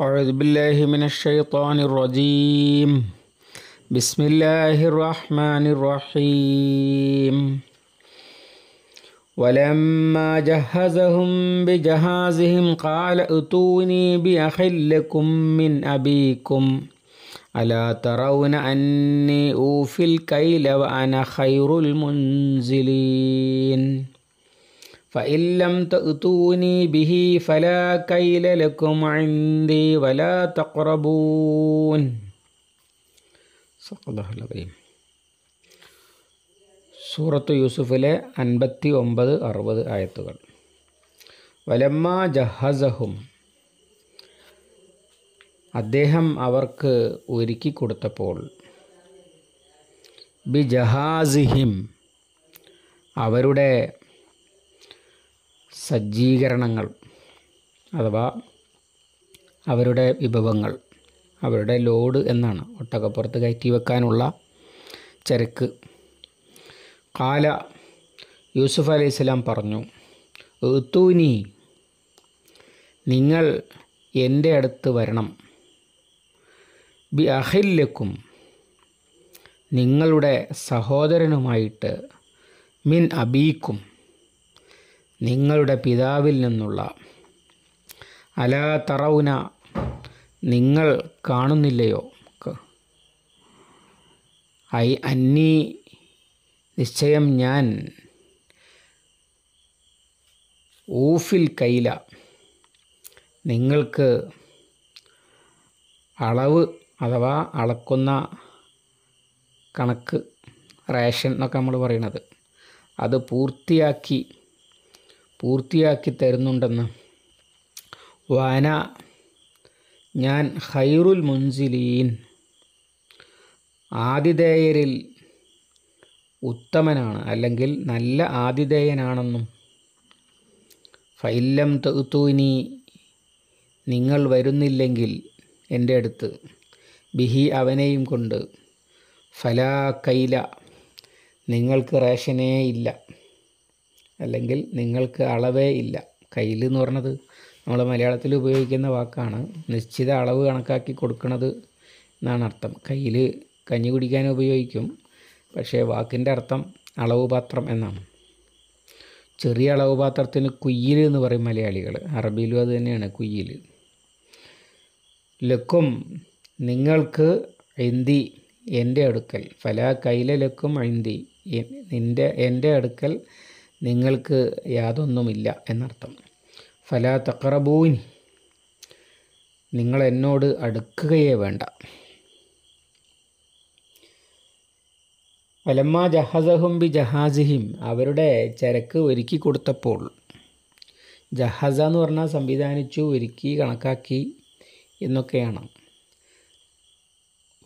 أعوذ بالله من الشيطان الرجيم بسم الله الرحمن الرحيم ولما جهزهم بجهازهم قال أتوني بأخ لكم من أبيكم ألا ترون أني أوفي الكيل وأنا خير المنزلين فإن لم تأتوني به فلا كيل لكم عندي ولا تقربون صدق الله സൂറത്ത് യൂസുഫിലെ അൻപത്തി ഒമ്പത് അറുപത് ആയത്തുകൾ വലമ്മ ജഹസഹും അദ്ദേഹം അവർക്ക് ഒരുക്കി കൊടുത്തപ്പോൾ ബി ജഹാസിഹിം അവരുടെ സജ്ജീകരണങ്ങൾ അഥവാ അവരുടെ വിഭവങ്ങൾ അവരുടെ ലോഡ് എന്നാണ് ഒട്ടകപ്പുറത്ത് കയറ്റി വെക്കാനുള്ള ചരക്ക് കാല യൂസുഫ് അലൈഹി സ്വലാം പറഞ്ഞു ഋത്തൂനി നിങ്ങൾ എൻ്റെ അടുത്ത് വരണം ബി അഹില്ലക്കും നിങ്ങളുടെ സഹോദരനുമായിട്ട് മിൻ അബീക്കും നിങ്ങളുടെ പിതാവിൽ നിന്നുള്ള അലാ തറവുന നിങ്ങൾ കാണുന്നില്ലയോ ഐ അന്നി നിശ്ചയം ഞാൻ ഊഫിൽ കൈല നിങ്ങൾക്ക് അളവ് അഥവാ അളക്കുന്ന കണക്ക് റേഷൻ എന്നൊക്കെ നമ്മൾ പറയണത് അത് പൂർത്തിയാക്കി പൂർത്തിയാക്കി തരുന്നുണ്ടെന്ന് വാന ഞാൻ ഖൈറുൽ മുൻസിലീൻ ആതിഥേയരിൽ ഉത്തമനാണ് അല്ലെങ്കിൽ നല്ല ആതിഥേയനാണെന്നും ഫൈല്ലം തൂനി നിങ്ങൾ വരുന്നില്ലെങ്കിൽ എൻ്റെ അടുത്ത് ബിഹി അവനെയും കൊണ്ട് ഫലാ കൈല നിങ്ങൾക്ക് റേഷനേ ഇല്ല അല്ലെങ്കിൽ നിങ്ങൾക്ക് അളവേ ഇല്ല കയ്യിൽ എന്ന് പറഞ്ഞത് നമ്മൾ മലയാളത്തിൽ ഉപയോഗിക്കുന്ന വാക്കാണ് നിശ്ചിത അളവ് കണക്കാക്കി കൊടുക്കുന്നത് എന്നാണ് അർത്ഥം കയ്യിൽ കഞ്ഞി കുടിക്കാൻ ഉപയോഗിക്കും പക്ഷേ വാക്കിൻ്റെ അർത്ഥം അളവ് പാത്രം എന്നാണ് ചെറിയ അളവ് പാത്രത്തിന് കുയ്യിൽ എന്ന് പറയും മലയാളികൾ അറബിയിലും അത് തന്നെയാണ് കുയ്യിൽ ലക്കും നിങ്ങൾക്ക് എന്തി എൻ്റെ അടുക്കൽ ഫല കൈല ലക്കും എന്തി നിൻ്റെ എൻ്റെ അടുക്കൽ നിങ്ങൾക്ക് യാതൊന്നുമില്ല എന്നർത്ഥം ഫലാ തക്കറബൂനി നിങ്ങൾ എന്നോട് അടുക്കുകയേ വേണ്ട വലമ്മ ജഹാസഹും ബി ജഹാസിഹിം അവരുടെ ചരക്ക് ഒരുക്കി കൊടുത്തപ്പോൾ ജഹാസ എന്ന് പറഞ്ഞാൽ സംവിധാനിച്ചു ഒരുക്കി കണക്കാക്കി എന്നൊക്കെയാണ്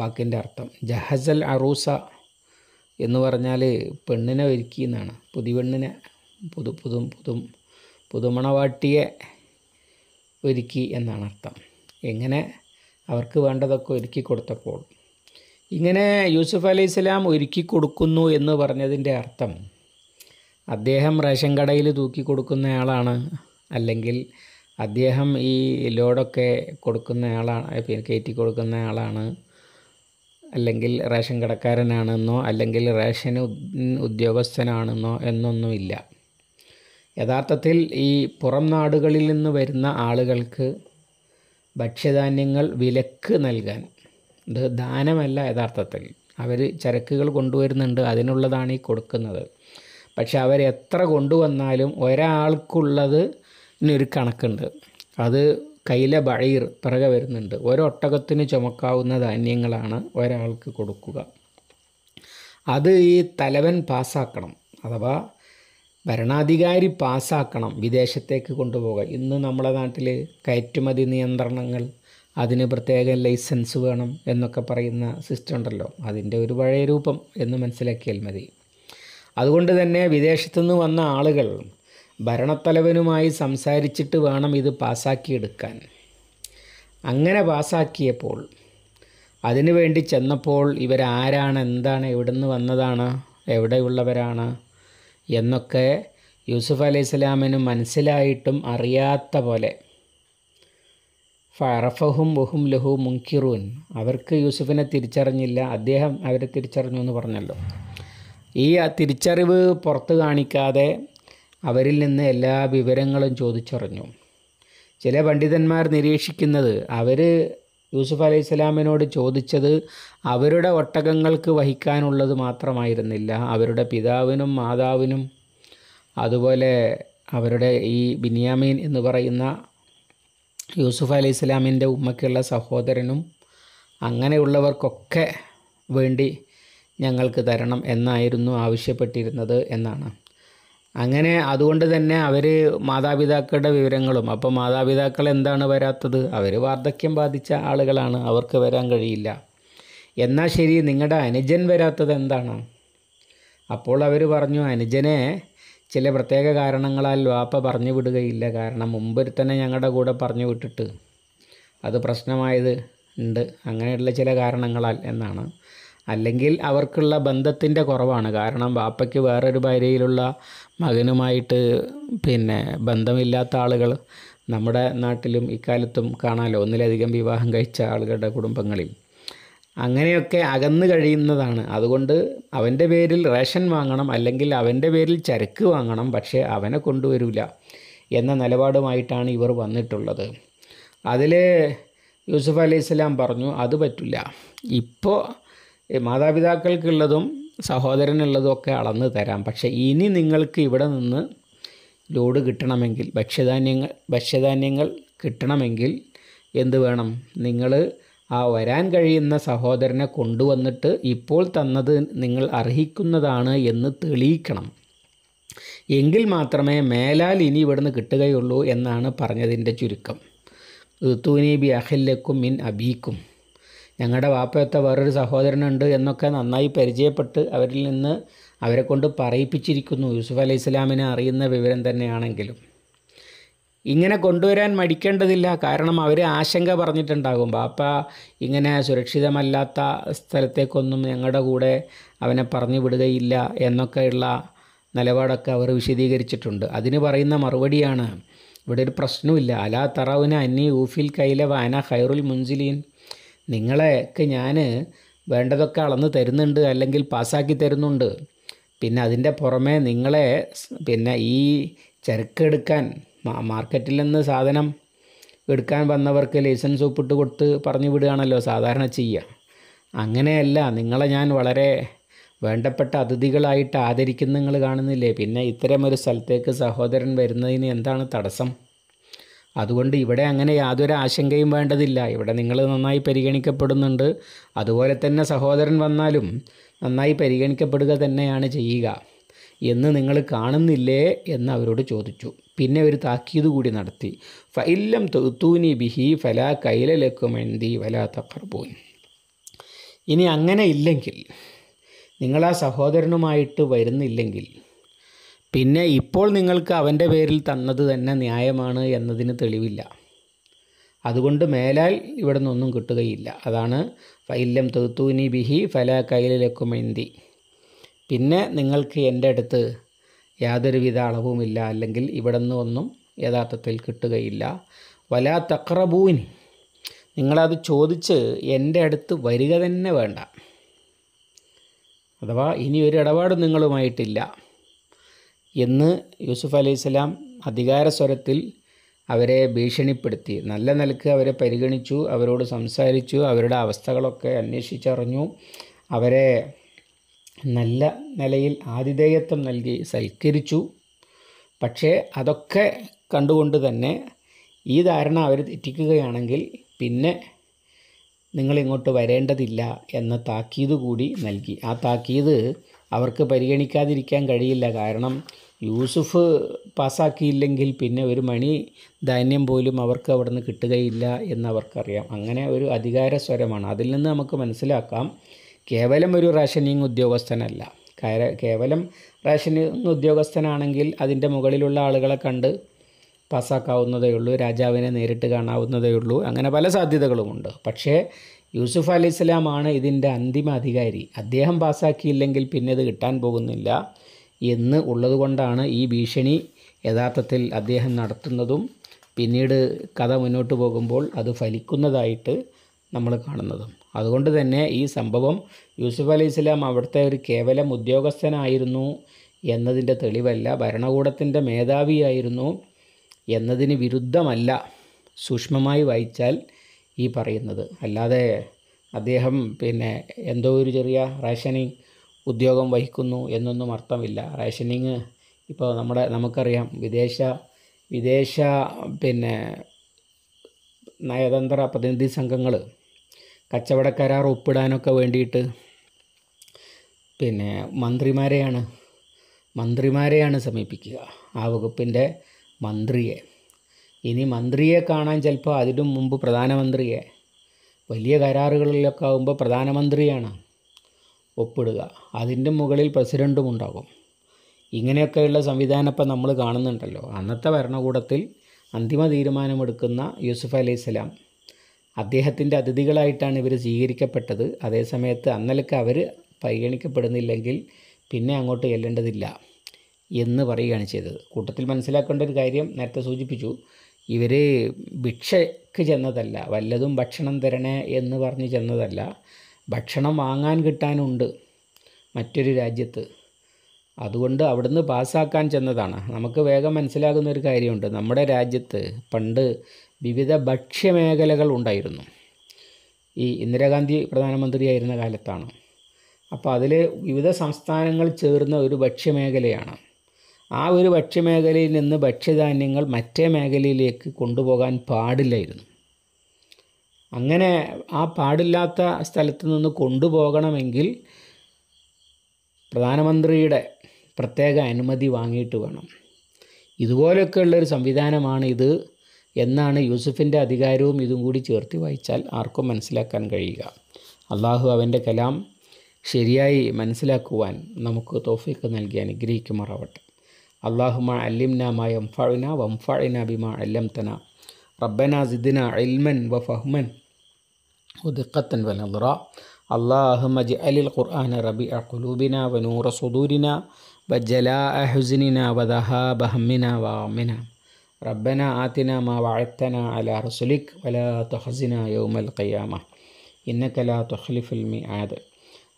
വാക്കിൻ്റെ അർത്ഥം ജഹസൽ അറൂസ എന്ന് പറഞ്ഞാൽ പെണ്ണിനെ ഒരുക്കി എന്നാണ് പുതിപെണ്ണിനെ പുതു പുതു പുതു പുതുമണവാട്ടിയെ ഒരുക്കി എന്നാണ് അർത്ഥം എങ്ങനെ അവർക്ക് വേണ്ടതൊക്കെ ഒരുക്കി കൊടുത്തപ്പോൾ ഇങ്ങനെ യൂസുഫ് അലി ഇസ്ലാം ഒരുക്കി കൊടുക്കുന്നു എന്ന് പറഞ്ഞതിൻ്റെ അർത്ഥം അദ്ദേഹം റേഷൻ കടയിൽ തൂക്കി കൊടുക്കുന്നയാളാണ് അല്ലെങ്കിൽ അദ്ദേഹം ഈ ലോഡൊക്കെ കൊടുക്കുന്നയാളാണ് കയറ്റി കൊടുക്കുന്നയാളാണ് അല്ലെങ്കിൽ റേഷൻ കടക്കാരനാണെന്നോ അല്ലെങ്കിൽ റേഷൻ ഉദ്യോഗസ്ഥനാണെന്നോ എന്നൊന്നുമില്ല യഥാർത്ഥത്തിൽ ഈ പുറം നാടുകളിൽ നിന്ന് വരുന്ന ആളുകൾക്ക് ഭക്ഷ്യധാന്യങ്ങൾ വിലക്ക് നൽകാൻ ഇത് ദാനമല്ല യഥാർത്ഥത്തിൽ അവർ ചരക്കുകൾ കൊണ്ടുവരുന്നുണ്ട് അതിനുള്ളതാണ് ഈ കൊടുക്കുന്നത് പക്ഷെ അവർ എത്ര കൊണ്ടുവന്നാലും ഒരാൾക്കുള്ളത് കണക്കുണ്ട് അത് കൈല ബഴീർ പിറകെ വരുന്നുണ്ട് ഒരൊട്ടകത്തിന് ചുമക്കാവുന്ന ധാന്യങ്ങളാണ് ഒരാൾക്ക് കൊടുക്കുക അത് ഈ തലവൻ പാസ്സാക്കണം അഥവാ ഭരണാധികാരി പാസ്സാക്കണം വിദേശത്തേക്ക് കൊണ്ടുപോകുക ഇന്ന് നമ്മുടെ നാട്ടിൽ കയറ്റുമതി നിയന്ത്രണങ്ങൾ അതിന് പ്രത്യേക ലൈസൻസ് വേണം എന്നൊക്കെ പറയുന്ന സിസ്റ്റം ഉണ്ടല്ലോ അതിൻ്റെ ഒരു പഴയ രൂപം എന്ന് മനസ്സിലാക്കിയാൽ മതി അതുകൊണ്ട് തന്നെ വിദേശത്തുനിന്ന് വന്ന ആളുകൾ ഭരണത്തലവനുമായി സംസാരിച്ചിട്ട് വേണം ഇത് പാസാക്കിയെടുക്കാൻ അങ്ങനെ പാസ്സാക്കിയപ്പോൾ അതിനുവേണ്ടി ചെന്നപ്പോൾ ഇവരാരാണ് എന്താണ് എവിടെ നിന്ന് വന്നതാണ് എവിടെയുള്ളവരാണ് എന്നൊക്കെ യൂസുഫ് അലൈഹി സ്വലാമിന് മനസ്സിലായിട്ടും അറിയാത്ത പോലെ ഫറഫഹും ബഹും ലഹു മുൻകിറൂൻ അവർക്ക് യൂസുഫിനെ തിരിച്ചറിഞ്ഞില്ല അദ്ദേഹം അവരെ തിരിച്ചറിഞ്ഞു എന്ന് പറഞ്ഞല്ലോ ഈ തിരിച്ചറിവ് പുറത്ത് കാണിക്കാതെ അവരിൽ നിന്ന് എല്ലാ വിവരങ്ങളും ചോദിച്ചറിഞ്ഞു ചില പണ്ഡിതന്മാർ നിരീക്ഷിക്കുന്നത് അവർ യൂസുഫ് അലൈഹി സ്വലാമിനോട് ചോദിച്ചത് അവരുടെ ഒട്ടകങ്ങൾക്ക് വഹിക്കാനുള്ളത് മാത്രമായിരുന്നില്ല അവരുടെ പിതാവിനും മാതാവിനും അതുപോലെ അവരുടെ ഈ ബിനിയാമീൻ എന്ന് പറയുന്ന യൂസുഫ് അലൈഹി സ്വലാമിൻ്റെ ഉമ്മയ്ക്കുള്ള സഹോദരനും അങ്ങനെയുള്ളവർക്കൊക്കെ വേണ്ടി ഞങ്ങൾക്ക് തരണം എന്നായിരുന്നു ആവശ്യപ്പെട്ടിരുന്നത് എന്നാണ് അങ്ങനെ അതുകൊണ്ട് തന്നെ അവർ മാതാപിതാക്കളുടെ വിവരങ്ങളും അപ്പോൾ മാതാപിതാക്കൾ എന്താണ് വരാത്തത് അവർ വാർദ്ധക്യം ബാധിച്ച ആളുകളാണ് അവർക്ക് വരാൻ കഴിയില്ല എന്നാൽ ശരി നിങ്ങളുടെ അനുജൻ വരാത്തത് എന്താണ് അപ്പോൾ അവർ പറഞ്ഞു അനുജനെ ചില പ്രത്യേക കാരണങ്ങളാൽ വാപ്പ പറഞ്ഞു വിടുകയില്ല കാരണം മുമ്പിൽ തന്നെ ഞങ്ങളുടെ കൂടെ പറഞ്ഞു വിട്ടിട്ട് അത് പ്രശ്നമായത് ഉണ്ട് അങ്ങനെയുള്ള ചില കാരണങ്ങളാൽ എന്നാണ് അല്ലെങ്കിൽ അവർക്കുള്ള ബന്ധത്തിൻ്റെ കുറവാണ് കാരണം വാപ്പയ്ക്ക് വേറൊരു ഭാര്യയിലുള്ള മകനുമായിട്ട് പിന്നെ ബന്ധമില്ലാത്ത ആളുകൾ നമ്മുടെ നാട്ടിലും ഇക്കാലത്തും കാണാമല്ലോ ഒന്നിലധികം വിവാഹം കഴിച്ച ആളുകളുടെ കുടുംബങ്ങളിൽ അങ്ങനെയൊക്കെ അകന്നു കഴിയുന്നതാണ് അതുകൊണ്ട് അവൻ്റെ പേരിൽ റേഷൻ വാങ്ങണം അല്ലെങ്കിൽ അവൻ്റെ പേരിൽ ചരക്ക് വാങ്ങണം പക്ഷേ അവനെ കൊണ്ടുവരില്ല എന്ന നിലപാടുമായിട്ടാണ് ഇവർ വന്നിട്ടുള്ളത് അതിൽ യൂസുഫ് അലൈഹി സ്വലാം പറഞ്ഞു അത് പറ്റില്ല ഇപ്പോൾ മാതാപിതാക്കൾക്കുള്ളതും സഹോദരനുള്ളതും ഒക്കെ അളന്ന് തരാം പക്ഷേ ഇനി നിങ്ങൾക്ക് ഇവിടെ നിന്ന് ലോഡ് കിട്ടണമെങ്കിൽ ഭക്ഷ്യധാന്യങ്ങൾ ഭക്ഷ്യധാന്യങ്ങൾ കിട്ടണമെങ്കിൽ എന്ത് വേണം നിങ്ങൾ ആ വരാൻ കഴിയുന്ന സഹോദരനെ കൊണ്ടുവന്നിട്ട് ഇപ്പോൾ തന്നത് നിങ്ങൾ അർഹിക്കുന്നതാണ് എന്ന് തെളിയിക്കണം എങ്കിൽ മാത്രമേ മേലാൽ ഇനി ഇവിടുന്ന് കിട്ടുകയുള്ളൂ എന്നാണ് പറഞ്ഞതിൻ്റെ ചുരുക്കം ഋത്തുവിനെ ബി മിൻ അബീക്കും ഞങ്ങളുടെ വാപ്പയത്ത വേറൊരു സഹോദരനുണ്ട് എന്നൊക്കെ നന്നായി പരിചയപ്പെട്ട് അവരിൽ നിന്ന് അവരെ കൊണ്ട് പറയിപ്പിച്ചിരിക്കുന്നു യൂസുഫ് അലൈഹി ഇസ്ലാമിനെ അറിയുന്ന വിവരം തന്നെയാണെങ്കിലും ഇങ്ങനെ കൊണ്ടുവരാൻ മടിക്കേണ്ടതില്ല കാരണം അവർ ആശങ്ക പറഞ്ഞിട്ടുണ്ടാകും വാപ്പ ഇങ്ങനെ സുരക്ഷിതമല്ലാത്ത സ്ഥലത്തേക്കൊന്നും ഞങ്ങളുടെ കൂടെ അവനെ പറഞ്ഞു വിടുകയില്ല എന്നൊക്കെയുള്ള നിലപാടൊക്കെ അവർ വിശദീകരിച്ചിട്ടുണ്ട് അതിന് പറയുന്ന മറുപടിയാണ് ഇവിടെ ഒരു പ്രശ്നമില്ല അലാ തറവിന് അന്നി ഊഫിൽ കൈല വാന ഖൈറുൽ മുൻസിലീൻ നിങ്ങളെയൊക്കെ ഞാൻ വേണ്ടതൊക്കെ അളന്ന് തരുന്നുണ്ട് അല്ലെങ്കിൽ പാസ്സാക്കി തരുന്നുണ്ട് പിന്നെ അതിൻ്റെ പുറമേ നിങ്ങളെ പിന്നെ ഈ ചരക്കെടുക്കാൻ മാർക്കറ്റിൽ നിന്ന് സാധനം എടുക്കാൻ വന്നവർക്ക് ലൈസൻസ് ഒപ്പിട്ട് കൊടുത്ത് പറഞ്ഞു വിടുകയാണല്ലോ സാധാരണ ചെയ്യുക അങ്ങനെയല്ല നിങ്ങളെ ഞാൻ വളരെ വേണ്ടപ്പെട്ട അതിഥികളായിട്ട് ആദരിക്കുന്ന നിങ്ങൾ കാണുന്നില്ലേ പിന്നെ ഇത്തരമൊരു സ്ഥലത്തേക്ക് സഹോദരൻ വരുന്നതിന് എന്താണ് തടസ്സം അതുകൊണ്ട് ഇവിടെ അങ്ങനെ യാതൊരു ആശങ്കയും വേണ്ടതില്ല ഇവിടെ നിങ്ങൾ നന്നായി പരിഗണിക്കപ്പെടുന്നുണ്ട് അതുപോലെ തന്നെ സഹോദരൻ വന്നാലും നന്നായി പരിഗണിക്കപ്പെടുക തന്നെയാണ് ചെയ്യുക എന്ന് നിങ്ങൾ കാണുന്നില്ലേ എന്ന് അവരോട് ചോദിച്ചു പിന്നെ ഒരു താക്കീത് കൂടി നടത്തി ഫൈല്ലം തൊത്തൂനി ബിഹി ഫല കൈലലക്കുമെന്തി വല തക്കർബൂൻ ഇനി അങ്ങനെ ഇല്ലെങ്കിൽ നിങ്ങൾ ആ സഹോദരനുമായിട്ട് വരുന്നില്ലെങ്കിൽ പിന്നെ ഇപ്പോൾ നിങ്ങൾക്ക് അവൻ്റെ പേരിൽ തന്നത് തന്നെ ന്യായമാണ് എന്നതിന് തെളിവില്ല അതുകൊണ്ട് മേലാൽ ഇവിടെ നിന്നൊന്നും കിട്ടുകയില്ല അതാണ് ഫൈല്ലം തെത്തുനി ബിഹി ഫല കൈലിലെക്കുമെന്തി പിന്നെ നിങ്ങൾക്ക് എൻ്റെ അടുത്ത് യാതൊരുവിധ അളവുമില്ല അല്ലെങ്കിൽ ഇവിടെ നിന്നൊന്നും യഥാർത്ഥത്തിൽ കിട്ടുകയില്ല വല തക്രബൂനി നിങ്ങളത് ചോദിച്ച് എൻ്റെ അടുത്ത് വരിക തന്നെ വേണ്ട അഥവാ ഇനി ഒരു നിങ്ങളുമായിട്ടില്ല എന്ന് യൂസുഫ് അലൈഹിസ്സലാം അധികാര സ്വരത്തിൽ അവരെ ഭീഷണിപ്പെടുത്തി നല്ല നിലക്ക് അവരെ പരിഗണിച്ചു അവരോട് സംസാരിച്ചു അവരുടെ അവസ്ഥകളൊക്കെ അന്വേഷിച്ചറിഞ്ഞു അവരെ നല്ല നിലയിൽ ആതിഥേയത്വം നൽകി സൽക്കരിച്ചു പക്ഷേ അതൊക്കെ കണ്ടുകൊണ്ട് തന്നെ ഈ ധാരണ അവർ തെറ്റിക്കുകയാണെങ്കിൽ പിന്നെ നിങ്ങളിങ്ങോട്ട് വരേണ്ടതില്ല എന്ന താക്കീത് കൂടി നൽകി ആ താക്കീത് അവർക്ക് പരിഗണിക്കാതിരിക്കാൻ കഴിയില്ല കാരണം യൂസുഫ് പാസ്സാക്കിയില്ലെങ്കിൽ പിന്നെ ഒരു മണി ധാന്യം പോലും അവർക്ക് അവിടെ നിന്ന് കിട്ടുകയില്ല എന്നവർക്കറിയാം അങ്ങനെ ഒരു അധികാര സ്വരമാണ് അതിൽ നിന്ന് നമുക്ക് മനസ്സിലാക്കാം കേവലം ഒരു റേഷനിങ് ഉദ്യോഗസ്ഥനല്ല കേവലം റേഷനിങ് ഉദ്യോഗസ്ഥനാണെങ്കിൽ അതിൻ്റെ മുകളിലുള്ള ആളുകളെ കണ്ട് പാസ്സാക്കാവുന്നതേ ഉള്ളൂ രാജാവിനെ നേരിട്ട് കാണാവുന്നതേ ഉള്ളൂ അങ്ങനെ പല സാധ്യതകളുമുണ്ട് പക്ഷേ യൂസുഫ് അലി ഇസ്ലാമാണ് ഇതിൻ്റെ അന്തിമ അധികാരി അദ്ദേഹം പാസ്സാക്കിയില്ലെങ്കിൽ പിന്നെ ഇത് കിട്ടാൻ പോകുന്നില്ല എന്ന് ഉള്ളതുകൊണ്ടാണ് ഈ ഭീഷണി യഥാർത്ഥത്തിൽ അദ്ദേഹം നടത്തുന്നതും പിന്നീട് കഥ മുന്നോട്ട് പോകുമ്പോൾ അത് ഫലിക്കുന്നതായിട്ട് നമ്മൾ കാണുന്നതും അതുകൊണ്ട് തന്നെ ഈ സംഭവം യൂസുഫ് അലി ഇസ്ലാം അവിടുത്തെ ഒരു കേവലം ഉദ്യോഗസ്ഥനായിരുന്നു എന്നതിൻ്റെ തെളിവല്ല ഭരണകൂടത്തിൻ്റെ മേധാവിയായിരുന്നു എന്നതിന് വിരുദ്ധമല്ല സൂക്ഷ്മമായി വായിച്ചാൽ ഈ പറയുന്നത് അല്ലാതെ അദ്ദേഹം പിന്നെ എന്തോ ഒരു ചെറിയ റേഷനിങ് ഉദ്യോഗം വഹിക്കുന്നു എന്നൊന്നും അർത്ഥമില്ല റേഷനിങ് ഇപ്പോൾ നമ്മുടെ നമുക്കറിയാം വിദേശ വിദേശ പിന്നെ നയതന്ത്ര പ്രതിനിധി സംഘങ്ങൾ കച്ചവട കരാർ ഒപ്പിടാനൊക്കെ വേണ്ടിയിട്ട് പിന്നെ മന്ത്രിമാരെയാണ് മന്ത്രിമാരെയാണ് സമീപിക്കുക ആ വകുപ്പിൻ്റെ മന്ത്രിയെ ഇനി മന്ത്രിയെ കാണാൻ ചിലപ്പോൾ അതിലും മുമ്പ് പ്രധാനമന്ത്രിയെ വലിയ കരാറുകളിലൊക്കെ ആകുമ്പോൾ പ്രധാനമന്ത്രിയാണ് ഒപ്പിടുക അതിൻ്റെ മുകളിൽ പ്രസിഡൻറ്റും ഉണ്ടാകും ഇങ്ങനെയൊക്കെയുള്ള സംവിധാനം ഇപ്പം നമ്മൾ കാണുന്നുണ്ടല്ലോ അന്നത്തെ ഭരണകൂടത്തിൽ അന്തിമ തീരുമാനമെടുക്കുന്ന യൂസുഫ് അലൈഹി സ്വലാം അദ്ദേഹത്തിൻ്റെ അതിഥികളായിട്ടാണ് ഇവർ സ്വീകരിക്കപ്പെട്ടത് അതേസമയത്ത് അന്നലൊക്കെ അവർ പരിഗണിക്കപ്പെടുന്നില്ലെങ്കിൽ പിന്നെ അങ്ങോട്ട് ചെല്ലേണ്ടതില്ല എന്ന് പറയുകയാണ് ചെയ്തത് കൂട്ടത്തിൽ മനസ്സിലാക്കേണ്ട ഒരു കാര്യം നേരത്തെ സൂചിപ്പിച്ചു ഇവർ ഭിക്ഷയ്ക്ക് ചെന്നതല്ല വല്ലതും ഭക്ഷണം തരണേ എന്ന് പറഞ്ഞ് ചെന്നതല്ല ഭക്ഷണം വാങ്ങാൻ കിട്ടാനുണ്ട് മറ്റൊരു രാജ്യത്ത് അതുകൊണ്ട് അവിടുന്ന് പാസ്സാക്കാൻ ചെന്നതാണ് നമുക്ക് വേഗം മനസ്സിലാകുന്ന ഒരു കാര്യമുണ്ട് നമ്മുടെ രാജ്യത്ത് പണ്ട് വിവിധ ഭക്ഷ്യമേഖലകൾ ഉണ്ടായിരുന്നു ഈ ഇന്ദിരാഗാന്ധി പ്രധാനമന്ത്രിയായിരുന്ന കാലത്താണ് അപ്പോൾ അതിൽ വിവിധ സംസ്ഥാനങ്ങൾ ചേർന്ന ഒരു ഭക്ഷ്യമേഖലയാണ് ആ ഒരു ഭക്ഷ്യമേഖലയിൽ നിന്ന് ഭക്ഷ്യധാന്യങ്ങൾ മറ്റേ മേഖലയിലേക്ക് കൊണ്ടുപോകാൻ പാടില്ലായിരുന്നു അങ്ങനെ ആ പാടില്ലാത്ത സ്ഥലത്ത് നിന്ന് കൊണ്ടുപോകണമെങ്കിൽ പ്രധാനമന്ത്രിയുടെ പ്രത്യേക അനുമതി വാങ്ങിയിട്ട് വേണം ഇതുപോലെയൊക്കെയുള്ളൊരു സംവിധാനമാണ് ഇത് എന്നാണ് യൂസുഫിൻ്റെ അധികാരവും ഇതും കൂടി ചേർത്ത് വായിച്ചാൽ ആർക്കും മനസ്സിലാക്കാൻ കഴിയുക അള്ളാഹു അവൻ്റെ കലാം ശരിയായി മനസ്സിലാക്കുവാൻ നമുക്ക് തോഫിക്ക് നൽകി അനുഗ്രഹിക്കുമാറാവട്ടെ اللهم علمنا ما ينفعنا وانفعنا بما علمتنا ربنا زدنا علما وفهما ودقة ونظرا اللهم اجعل القرآن ربيع قلوبنا ونور صدورنا وجلاء حزننا وذهاب همنا وغمنا ربنا آتنا ما وعدتنا على رسلك ولا تخزنا يوم القيامة إنك لا تخلف الميعاد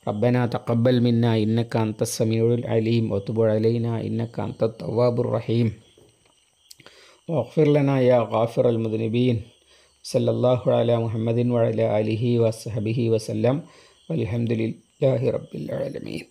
ربنا تقبل منا إنك أنت السميع العليم وتب علينا إنك أنت التواب الرحيم واغفر لنا يا غافر المذنبين صلى الله على محمد وعلى آله وصحبه وسلم والحمد لله رب العالمين